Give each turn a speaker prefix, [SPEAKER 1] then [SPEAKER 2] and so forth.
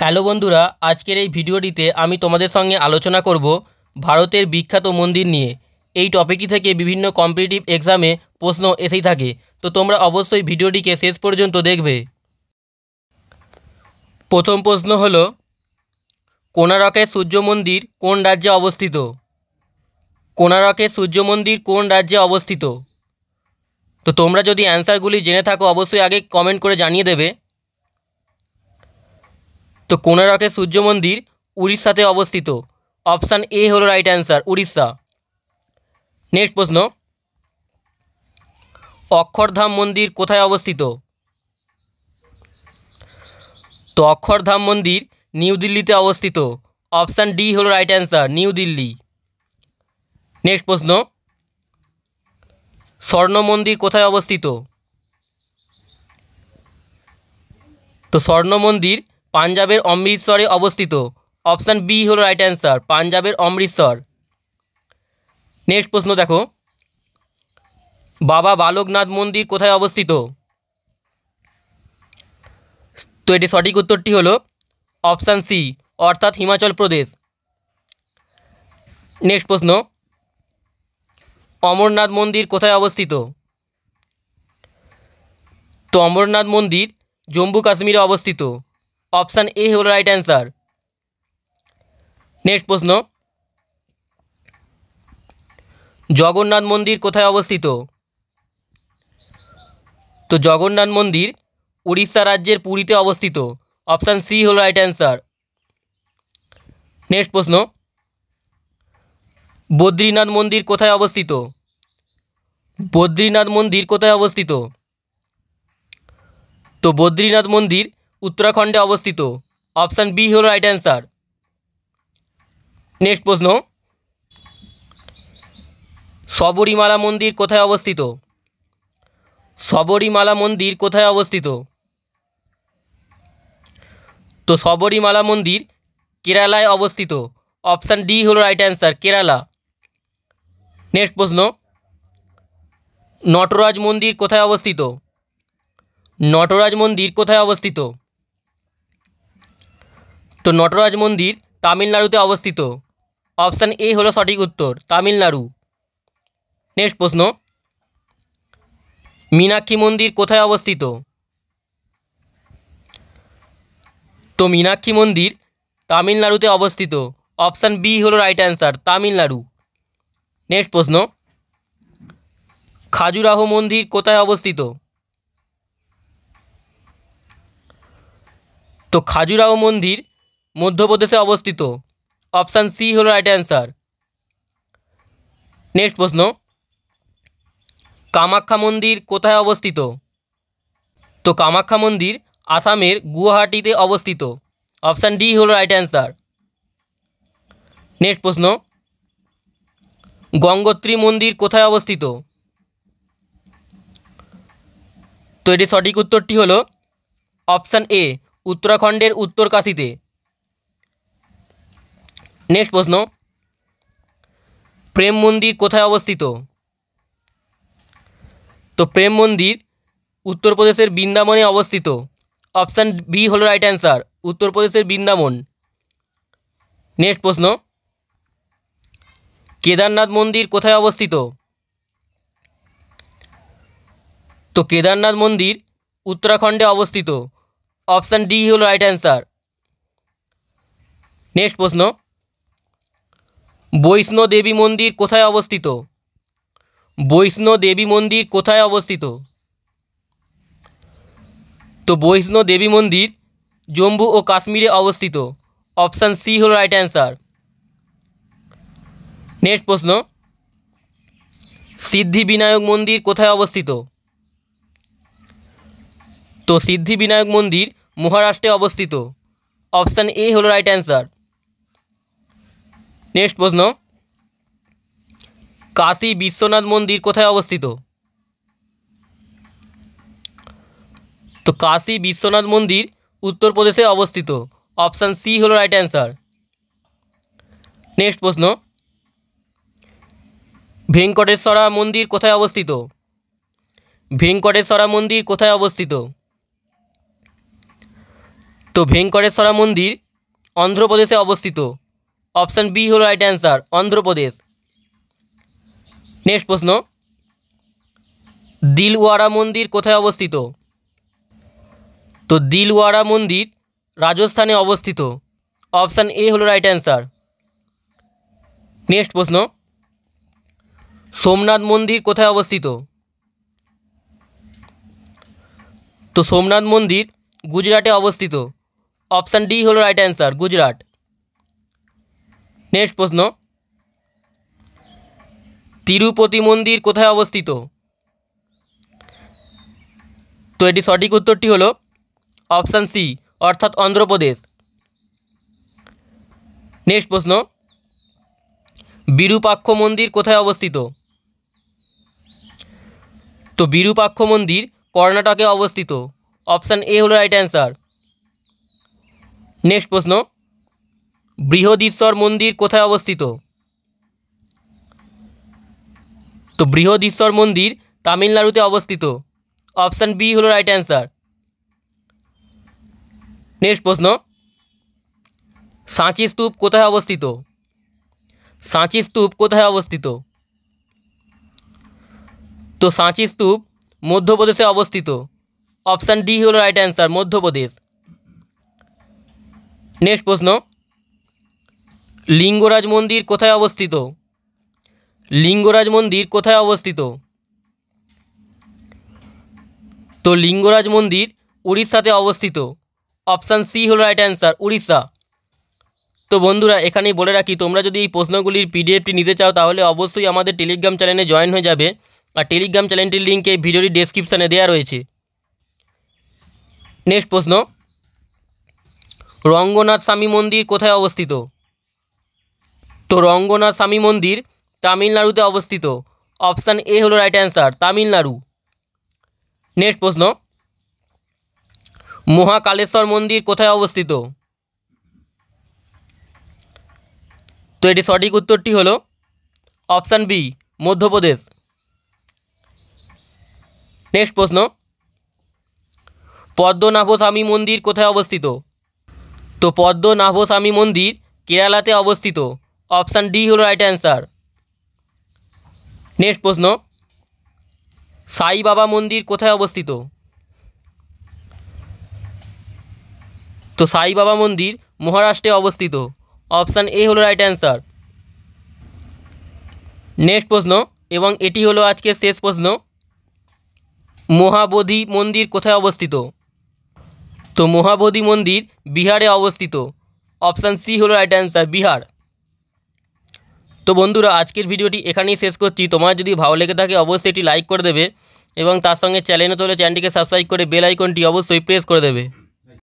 [SPEAKER 1] hello বন্ধুরা আজকের এই ভিডিওটিতে আমি তোমাদের সঙ্গে আলোচনা করব ভারতের বিখ্যাত মন্দির নিয়ে এই টপিকটি থেকে বিভিন্ন কম্পিটিটিভ এক্সামে প্রশ্ন এসেই থাকে তো তোমরা অবশ্যই ভিডিওটিকে শেষ পর্যন্ত দেখবে প্রথম প্রশ্ন হল কোনারকের সূর্য মন্দির কোন রাজ্যে অবস্থিত কোনারকের সূর্য মন্দির কোন রাজ্যে অবস্থিত তো তোমরা যদি অ্যান্সারগুলি জেনে থাকো অবশ্যই আগে কমেন্ট করে জানিয়ে দেবে তো কোনারকের সূর্য মন্দির উড়িষ্যাতে অবস্থিত অপশান এ হলো রাইট অ্যান্সার উড়িষ্যা নেক্সট প্রশ্ন অক্ষরধাম মন্দির কোথায় অবস্থিত তো অক্ষরধাম মন্দির নিউ দিল্লিতে অবস্থিত অপশান ডি হলো right answer new Delhi next প্রশ্ন স্বর্ণ মন্দির কোথায় অবস্থিত তো স্বর্ণ মন্দির পাঞ্জাবের অমৃতসরে অবস্থিত অপশান বি হলো রাইট অ্যান্সার পাঞ্জাবের অমৃতসর নেক্সট প্রশ্ন দেখো বাবা বালকনাথ মন্দির কোথায় অবস্থিত তো এটি সঠিক উত্তরটি হলো অপশান সি অর্থাৎ হিমাচল প্রদেশ নেক্সট প্রশ্ন অমরনাথ মন্দির কোথায় অবস্থিত তো অমরনাথ মন্দির জম্মু কাশ্মীরে অবস্থিত অপশান এ হল রাইট অ্যান্সার নেক্সট প্রশ্ন জগন্নাথ মন্দির কোথায় অবস্থিত তো জগন্নাথ মন্দির উড়িষ্যা রাজ্যের পুরীতে অবস্থিত অপশান সি হল রাইট অ্যান্সার নেক্সট প্রশ্ন বদ্রীনাথ মন্দির কোথায় অবস্থিত বদ্রীনাথ মন্দির কোথায় অবস্থিত তো বদ্রীনাথ মন্দির উত্তরাখণ্ডে অবস্থিত অপশান বি হল রাইট অ্যান্সার নেক্সট প্রশ্ন সবরীমালা মন্দির কোথায় অবস্থিত সবরীমালা মন্দির কোথায় অবস্থিত তো সবরীমালা মন্দির কেরালায় অবস্থিত অপশান ডি হল রাইট অ্যান্সার কেরালা নেক্সট প্রশ্ন নটরাজ মন্দির কোথায় অবস্থিত নটরাজ মন্দির কোথায় অবস্থিত তো নটরাজ মন্দির তামিলনাড়ুতে অবস্থিত অপশান এ হলো সঠিক উত্তর তামিলনাড়ু নেক্সট প্রশ্ন মীনাক্ষী মন্দির কোথায় অবস্থিত তো মীনাক্ষী মন্দির তামিলনাড়ুতে অবস্থিত অপশান বি হলো রাইট অ্যান্সার তামিলনাড়ু নেক্সট প্রশ্ন খাজুরাহো মন্দির কোথায় অবস্থিত তো খাজুরাহো মন্দির মধ্যপ্রদেশে অবস্থিত অপশান সি হল রাইট অ্যান্সার নেক্সট প্রশ্ন কামাখ্যা মন্দির কোথায় অবস্থিত তো কামাখ্যা মন্দির আসামের গুয়াহাটিতে অবস্থিত অপশান ডি হলো রাইট অ্যান্সার নেক্সট প্রশ্ন গঙ্গোত্রী মন্দির কোথায় অবস্থিত তো এটি সঠিক উত্তরটি হলো অপশান এ উত্তরাখণ্ডের উত্তরকাশিতে নেক্সট প্রশ্ন প্রেম মন্দির কোথায় অবস্থিত তো প্রেম মন্দির উত্তরপ্রদেশের বৃন্দাবনে অবস্থিত অপশান বি হলো রাইট অ্যান্সার উত্তরপ্রদেশের বৃন্দাবন নেক্সট প্রশ্ন কেদারনাথ মন্দির কোথায় অবস্থিত তো কেদারনাথ মন্দির উত্তরাখণ্ডে অবস্থিত অপশান ডি হলো রাইট অ্যান্সার নেক্সট প্রশ্ন বৈষ্ণো দেবী মন্দির কোথায় অবস্থিত বৈষ্ণো দেবী মন্দির কোথায় অবস্থিত তো বৈষ্ণো দেবী মন্দির জম্মু ও কাশ্মীরে অবস্থিত অপশান সি হল রাইট অ্যান্সার নেক্সট প্রশ্ন সিদ্ধি বিনায়ক মন্দির কোথায় অবস্থিত তো সিদ্ধি বিনায়ক মন্দির মহারাষ্ট্রে অবস্থিত অপশান এ হলো রাইট অ্যান্সার নেক্সট প্রশ্ন কাশী বিশ্বনাথ মন্দির কোথায় অবস্থিত তো কাশী বিশ্বনাথ মন্দির উত্তরপ্রদেশে অবস্থিত অপশান সি হলো রাইট অ্যান্সার নেক্সট প্রশ্ন ভেঙ্কটেশ্বরা মন্দির কোথায় অবস্থিত ভেঙ্কটেশ্বরা মন্দির কোথায় অবস্থিত তো ভেঙ্কটেশ্বরা মন্দির অন্ধ্রপ্রদেশে অবস্থিত অপশান বি হলো রাইট অ্যান্সার অন্ধ্রপ্রদেশ নেক্সট প্রশ্ন দিলওয়ারা মন্দির কোথায় অবস্থিত তো দিলওয়ারা মন্দির রাজস্থানে অবস্থিত অপশান এ হলো রাইট অ্যান্সার নেক্সট প্রশ্ন সোমনাথ মন্দির কোথায় অবস্থিত তো সোমনাথ মন্দির গুজরাটে অবস্থিত অপশান ডি হলো রাইট অ্যান্সার গুজরাট নেক্সট প্রশ্ন তিরুপতি মন্দির কোথায় অবস্থিত তো এটি সঠিক উত্তরটি হলো অপশান সি অর্থাৎ অন্ধ্রপ্রদেশ নেক্সট প্রশ্ন বিরূপাক্ষ মন্দির কোথায় অবস্থিত তো বিরূপাক্ষ মন্দির কর্ণাটকে অবস্থিত অপশান এ হলো রাইট অ্যান্সার নেক্সট প্রশ্ন বৃহদীশ্বর মন্দির কোথায় অবস্থিত তো বৃহদীশ্বর মন্দির তামিলনাড়ুতে অবস্থিত অপশান বি হলো রাইট অ্যান্সার নেক্সট প্রশ্ন সাঁচি স্তূপ কোথায় অবস্থিত সাঁচি স্তূপ কোথায় অবস্থিত তো সাঁচি স্তূপ মধ্যপ্রদেশে অবস্থিত অপশান ডি হলো রাইট অ্যান্সার মধ্যপ্রদেশ নেক্সট প্রশ্ন লিঙ্গরাজ মন্দির কোথায় অবস্থিত লিঙ্গরাজ মন্দির কোথায় অবস্থিত তো লিঙ্গরাজ মন্দির উড়িষ্যাতে অবস্থিত অপশান সি হলো রাইট অ্যান্সার উড়িষ্যা তো বন্ধুরা এখানেই বলে রাখি তোমরা যদি এই প্রশ্নগুলির পিডিএফটি নিতে চাও তাহলে অবশ্যই আমাদের টেলিগ্রাম চ্যানেলে জয়েন হয়ে যাবে আর টেলিগ্রাম চ্যানেলটির লিঙ্ক এই ভিডিওটি ডেসক্রিপশানে দেওয়া রয়েছে নেক্সট প্রশ্ন রঙ্গনাথ স্বামী মন্দির কোথায় অবস্থিত তো রঙ্গনা স্বামী মন্দির তামিলনাড়ুতে অবস্থিত অপশান এ হলো রাইট অ্যান্সার তামিলনাড়ু নেক্সট প্রশ্ন মহাকালেশ্বর মন্দির কোথায় অবস্থিত তো এটি সঠিক উত্তরটি হলো অপশান বি মধ্যপ্রদেশ নেক্সট প্রশ্ন পদ্মনাভস্বামী মন্দির কোথায় অবস্থিত তো পদ্মনাভস্বামী মন্দির কেরালাতে অবস্থিত অপশান ডি হলো রাইট অ্যান্সার নেক্সট প্রশ্ন সাই বাবা মন্দির কোথায় অবস্থিত তো সাই বাবা মন্দির মহারাষ্ট্রে অবস্থিত অপশান এ হলো রাইট অ্যান্সার নেক্সট প্রশ্ন এবং এটি হলো আজকের শেষ প্রশ্ন মহাবোধি মন্দির কোথায় অবস্থিত তো মহাবোধি মন্দির বিহারে অবস্থিত অপশান সি হলো রাইট অ্যান্সার বিহার তো বন্ধুরা আজকের ভিডিওটি এখানেই শেষ করছি তোমরা যদি ভালো লেগে থাকে অবশ্যই এটি লাইক করে দেবে এবং তার সঙ্গে চ্যানেল তাহলে চ্যানেলটিকে সাবস্ক্রাইব করে বেল আইকনটি অবশ্যই প্রেস করে দেবে